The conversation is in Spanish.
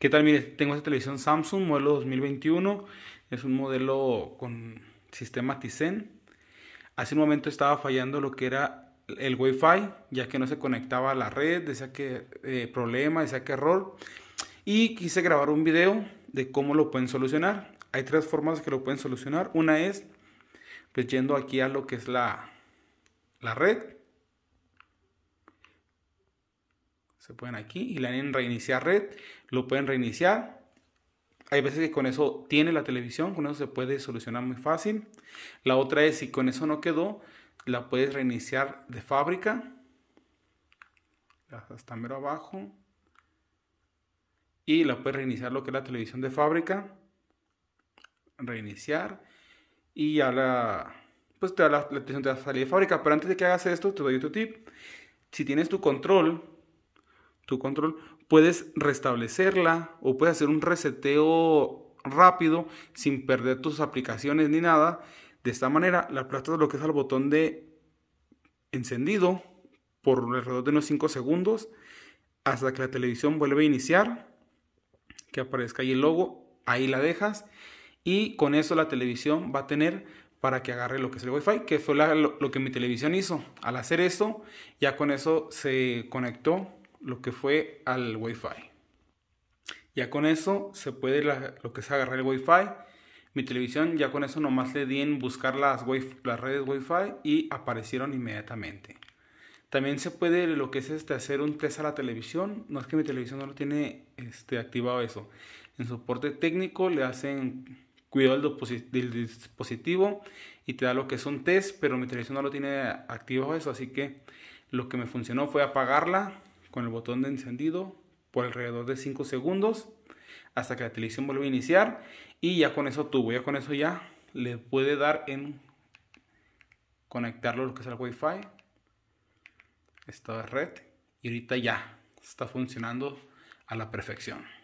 ¿Qué tal? Mire, tengo esta televisión Samsung, modelo 2021. Es un modelo con sistema Tizen. Hace un momento estaba fallando lo que era el Wi-Fi, ya que no se conectaba a la red, decía que eh, problema, decía que error. Y quise grabar un video de cómo lo pueden solucionar. Hay tres formas que lo pueden solucionar. Una es pues yendo aquí a lo que es la, la red. Se pueden aquí y la en reiniciar red, lo pueden reiniciar. Hay veces que con eso tiene la televisión, con eso se puede solucionar muy fácil. La otra es si con eso no quedó, la puedes reiniciar de fábrica. Hasta mero abajo. Y la puedes reiniciar lo que es la televisión de fábrica. Reiniciar. Y ya la, pues te la, televisión te va a de fábrica. Pero antes de que hagas esto, te doy otro tip. Si tienes tu control tu control, puedes restablecerla o puedes hacer un reseteo rápido sin perder tus aplicaciones ni nada. De esta manera, la aplastas lo que es al botón de encendido por alrededor de unos 5 segundos hasta que la televisión vuelve a iniciar, que aparezca ahí el logo, ahí la dejas y con eso la televisión va a tener para que agarre lo que es el wifi, que fue lo que mi televisión hizo. Al hacer eso, ya con eso se conectó lo que fue al Wi-Fi. Ya con eso se puede lo que es agarrar el Wi-Fi. Mi televisión ya con eso nomás le di en buscar las, las redes Wi-Fi y aparecieron inmediatamente. También se puede lo que es este, hacer un test a la televisión. No es que mi televisión no lo tiene este, activado eso. En soporte técnico le hacen cuidado del dispositivo y te da lo que es un test, pero mi televisión no lo tiene activado eso. Así que lo que me funcionó fue apagarla, con el botón de encendido por alrededor de 5 segundos hasta que la televisión vuelva a iniciar y ya con eso tuvo, ya con eso ya le puede dar en conectarlo lo que es el wifi esta red y ahorita ya está funcionando a la perfección.